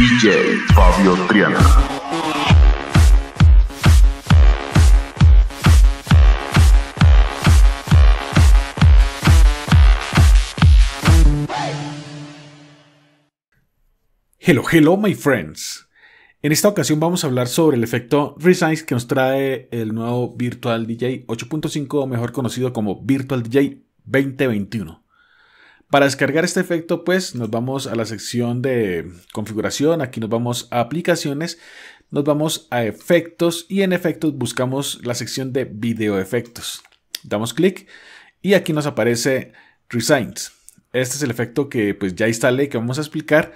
DJ Fabio Triana. Hello, hello, my friends. En esta ocasión vamos a hablar sobre el efecto Resize que nos trae el nuevo Virtual DJ 8.5, mejor conocido como Virtual DJ 2021. Para descargar este efecto, pues nos vamos a la sección de configuración, aquí nos vamos a aplicaciones, nos vamos a efectos y en efectos buscamos la sección de video efectos. Damos clic y aquí nos aparece Resigns. Este es el efecto que pues ya instalé que vamos a explicar.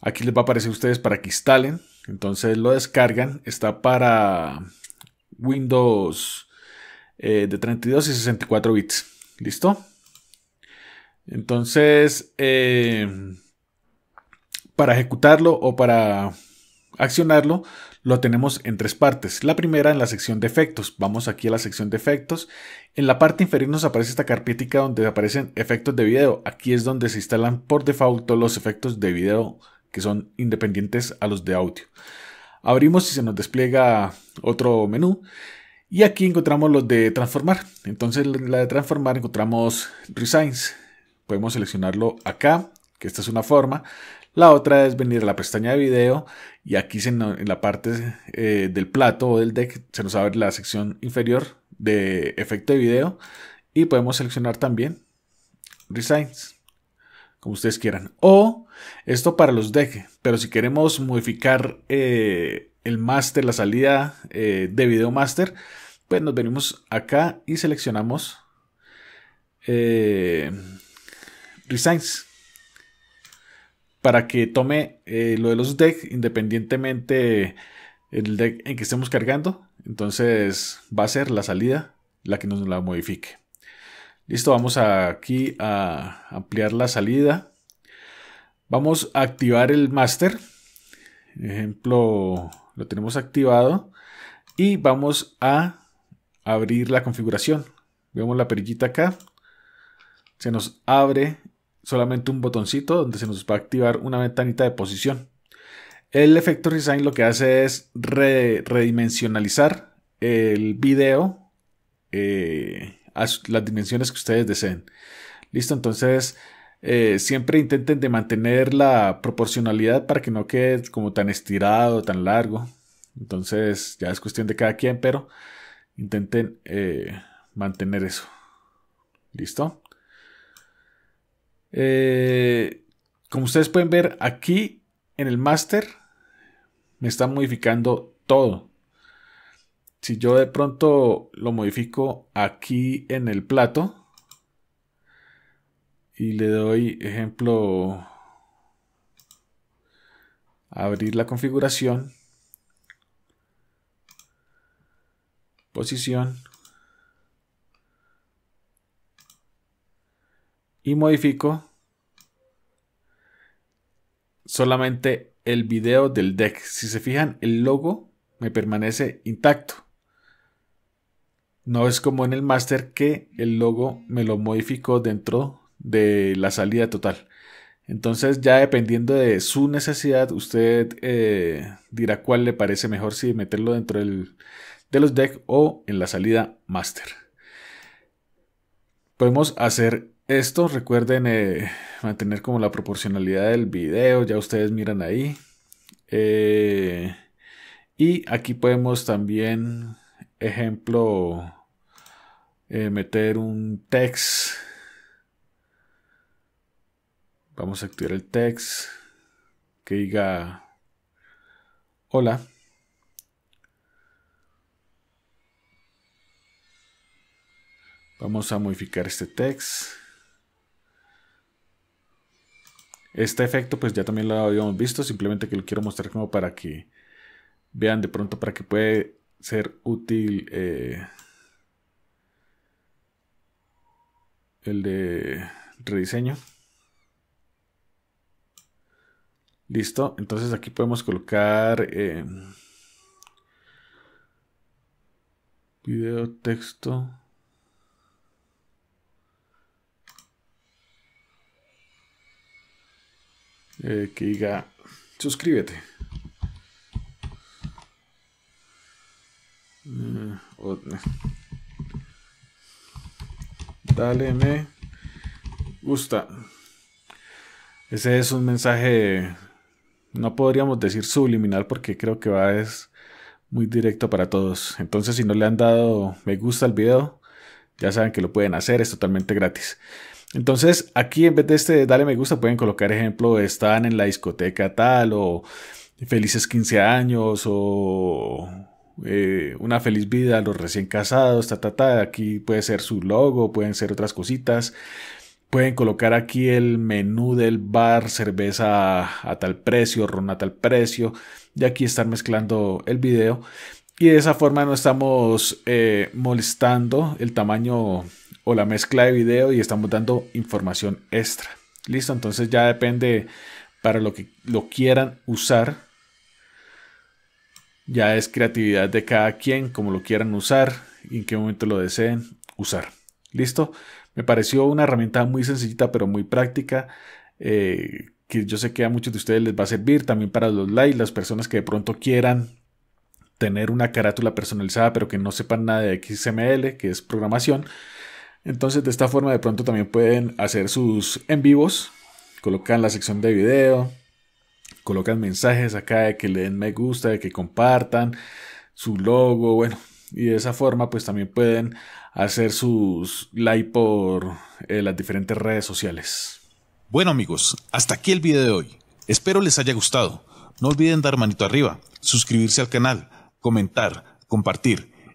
Aquí les va a aparecer a ustedes para que instalen. Entonces lo descargan. Está para Windows eh, de 32 y 64 bits. ¿Listo? Entonces, eh, para ejecutarlo o para accionarlo, lo tenemos en tres partes. La primera en la sección de efectos. Vamos aquí a la sección de efectos. En la parte inferior nos aparece esta carpetica donde aparecen efectos de video. Aquí es donde se instalan por default los efectos de video que son independientes a los de audio. Abrimos y se nos despliega otro menú. Y aquí encontramos los de transformar. Entonces, la de transformar encontramos Resigns. Podemos seleccionarlo acá, que esta es una forma. La otra es venir a la pestaña de video y aquí en la parte eh, del plato o del deck se nos abre la sección inferior de efecto de video y podemos seleccionar también Resigns. como ustedes quieran. O esto para los decks, pero si queremos modificar eh, el master, la salida eh, de video master, pues nos venimos acá y seleccionamos resigns para que tome eh, lo de los decks independientemente el deck en que estemos cargando. Entonces va a ser la salida la que nos la modifique. Listo, vamos aquí a ampliar la salida. Vamos a activar el master. Ejemplo, lo tenemos activado. Y vamos a abrir la configuración. Vemos la perillita acá. Se nos abre solamente un botoncito donde se nos va a activar una ventanita de posición. El efecto resign lo que hace es redimensionalizar el video eh, a las dimensiones que ustedes deseen. Listo, entonces eh, siempre intenten de mantener la proporcionalidad para que no quede como tan estirado, tan largo. Entonces ya es cuestión de cada quien, pero intenten eh, mantener eso. ¿Listo? Eh, como ustedes pueden ver aquí en el master me está modificando todo. Si yo de pronto lo modifico aquí en el plato y le doy ejemplo abrir la configuración posición y modifico solamente el video del deck. Si se fijan, el logo me permanece intacto. No es como en el master que el logo me lo modificó dentro de la salida total. Entonces ya dependiendo de su necesidad, usted eh, dirá cuál le parece mejor si meterlo dentro del, de los decks o en la salida master. Podemos hacer esto recuerden eh, mantener como la proporcionalidad del video, ya ustedes miran ahí. Eh, y aquí podemos también, ejemplo, eh, meter un text. Vamos a activar el text que diga hola. Vamos a modificar este text. Este efecto pues ya también lo habíamos visto, simplemente que lo quiero mostrar como para que vean de pronto para que puede ser útil eh, el de rediseño. Listo, entonces aquí podemos colocar eh, video, texto. Eh, que diga suscríbete. Eh, dale me gusta. Ese es un mensaje, no podríamos decir subliminal porque creo que va es muy directo para todos. Entonces si no le han dado me gusta al video, ya saben que lo pueden hacer, es totalmente gratis. Entonces, aquí en vez de este dale me gusta, pueden colocar ejemplo, están en la discoteca tal o felices 15 años o eh, una feliz vida a los recién casados, ta, ta, Aquí puede ser su logo, pueden ser otras cositas. Pueden colocar aquí el menú del bar, cerveza a, tal precio, ron a tal precio. Y aquí estar mezclando el video. Y de esa forma no estamos eh, molestando el tamaño o la mezcla de video y estamos dando información extra. Listo, entonces ya depende para lo que lo quieran usar. Ya es creatividad de cada quien, como lo quieran usar y en qué momento lo deseen usar. Listo, me pareció una herramienta muy sencillita pero muy práctica. Eh, que yo sé que a muchos de ustedes les va a servir también para los likes, las personas que de pronto quieran tener una carátula personalizada pero que no sepan nada de XML, que es programación, entonces de esta forma de pronto también pueden hacer sus en vivos, colocan la sección de video, colocan mensajes acá de que le den me gusta, de que compartan su logo, bueno, y de esa forma pues también pueden hacer sus like por eh, las diferentes redes sociales. Bueno amigos, hasta aquí el video de hoy. Espero les haya gustado. No olviden dar manito arriba, suscribirse al canal, comentar, compartir